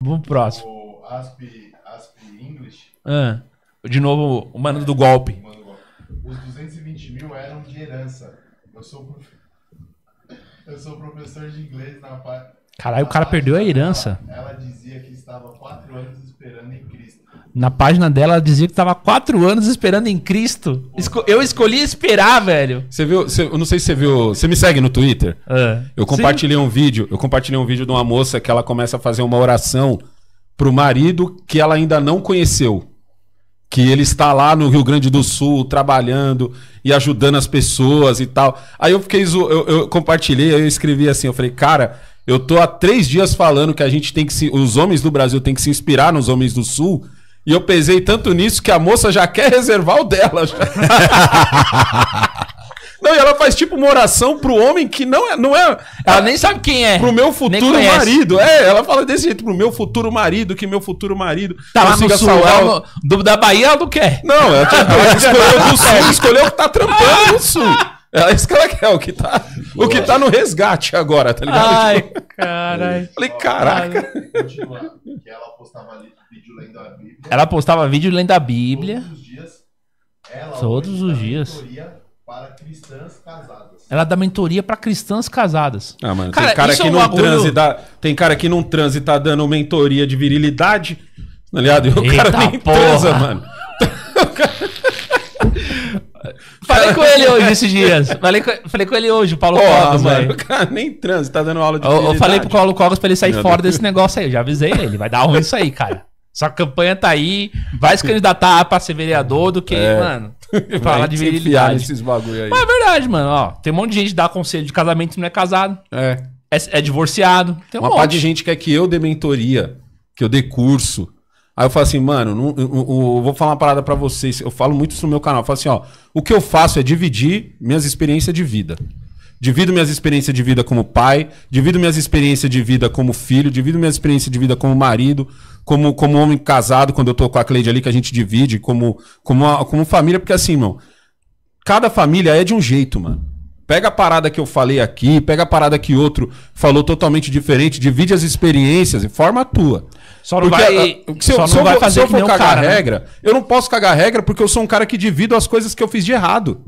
Vamos pro próximo. O Asp, Asp English. Ah, de novo, o mano do golpe. Os 220 mil eram de herança. Eu sou, prof... Eu sou professor de inglês na parte. Caralho, o cara perdeu a herança. Ela, ela dizia que estava quatro anos na página dela, ela dizia que tava quatro anos esperando em Cristo. Esco eu escolhi esperar, velho. Você viu? eu não sei se você viu. Você me segue no Twitter? É. Eu compartilhei Sim. um vídeo. Eu compartilhei um vídeo de uma moça que ela começa a fazer uma oração pro marido que ela ainda não conheceu. Que ele está lá no Rio Grande do Sul trabalhando e ajudando as pessoas e tal. Aí eu fiquei. Eu, eu compartilhei, eu escrevi assim, eu falei, cara. Eu tô há três dias falando que a gente tem que se. Os homens do Brasil têm que se inspirar nos homens do Sul e eu pesei tanto nisso que a moça já quer reservar o dela. não, e ela faz tipo uma oração pro homem que não é. Não é ela, ela nem sabe quem é. Pro meu futuro marido. É, ela fala desse jeito, pro meu futuro marido, que meu futuro marido. Tá lá no sul, ela, do, da Bahia ela não quer. Não, ela, ela escolheu do sul, escolheu o que tá trampando no sul. É isso que ela quer, o que tá, o que tá no resgate agora, tá ligado? Ai, tipo... caralho. Falei, caraca porque ela postava vídeo lendo a Bíblia. Ela postava vídeo lendo a Bíblia. Todos os dias. Ela todos os dias. Para cristãs casadas. Ela dá mentoria para cristãs casadas. Ah, mano, cara, tem cara que é um não transe dá, tem cara que não transe tá dando mentoria de virilidade, tá ligado? E o Eita cara nem porra. transa, mano. o cara Falei com ele hoje esses dias. Falei com, falei com ele hoje, o Paulo Porra, Cogos, velho. O cara nem transa, tá dando aula de Eu, eu falei pro Paulo Cogos pra ele sair Meu fora Deus. desse negócio aí. Eu já avisei ele, vai dar ruim isso aí, cara. a campanha tá aí, vai se candidatar pra ser vereador do que, é. mano, falar de virilidade. Nesses bagulho aí. Mas é verdade, mano, ó. Tem um monte de gente que dá conselho de casamento e não é casado. É. É, é divorciado. Tem um Uma monte. parte de gente quer que eu dê mentoria, que eu dê curso Aí eu falo assim, mano, não, eu, eu, eu vou falar uma parada para vocês. Eu falo muito isso no meu canal. Eu falo assim, ó, o que eu faço é dividir minhas experiências de vida. Divido minhas experiências de vida como pai, divido minhas experiências de vida como filho, divido minhas experiências de vida como marido, como, como homem casado, quando eu tô com a Cleide ali, que a gente divide, como, como, uma, como família, porque assim, mano, cada família é de um jeito, mano. Pega a parada que eu falei aqui, pega a parada que outro falou totalmente diferente, divide as experiências e forma a tua. Só não porque, vai, ah, se, eu, se, eu, vai fazer se eu for cagar cara, né? regra, né? eu não posso cagar regra porque eu sou um cara que divido as coisas que eu fiz de errado.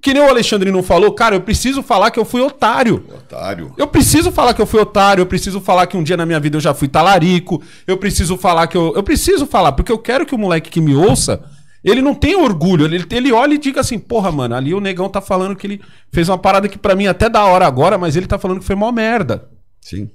Que nem o Alexandre não falou, cara, eu preciso falar que eu fui otário. Otário. Eu preciso falar que eu fui otário, eu preciso falar que um dia na minha vida eu já fui talarico, eu preciso falar que eu. Eu preciso falar, porque eu quero que o moleque que me ouça ele não tem orgulho, ele, ele olha e diga assim, porra, mano, ali o negão tá falando que ele fez uma parada que para mim até da hora agora, mas ele tá falando que foi mó merda. Sim.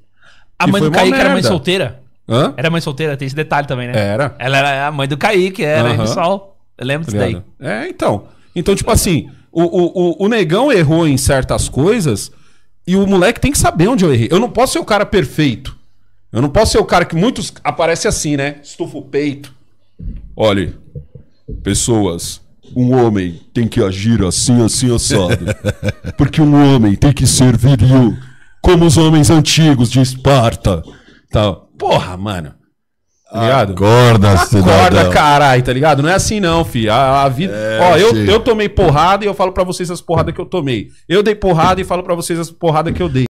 A mãe do Kaique era mãe solteira? Hã? Era mãe solteira, tem esse detalhe também, né? Era. Ela era a mãe do Kaique, era uhum. -huh. Eu lembro disso daí. Tá é, então. Então, tipo assim, o, o, o, o negão errou em certas coisas e o moleque tem que saber onde eu errei. Eu não posso ser o cara perfeito. Eu não posso ser o cara que muitos aparece assim, né? Estufa o peito. Olha, Pessoas, um homem tem que agir assim, assim, assado. Porque um homem tem que ser viril, como os homens antigos de Esparta. Tá. Porra, mano. Tá ligado? Acorda, Acorda, caralho, tá ligado? Não é assim não, fi. A, a vida... É, Ó, eu, eu tomei porrada e eu falo para vocês as porradas que eu tomei. Eu dei porrada e falo para vocês as porradas que eu dei.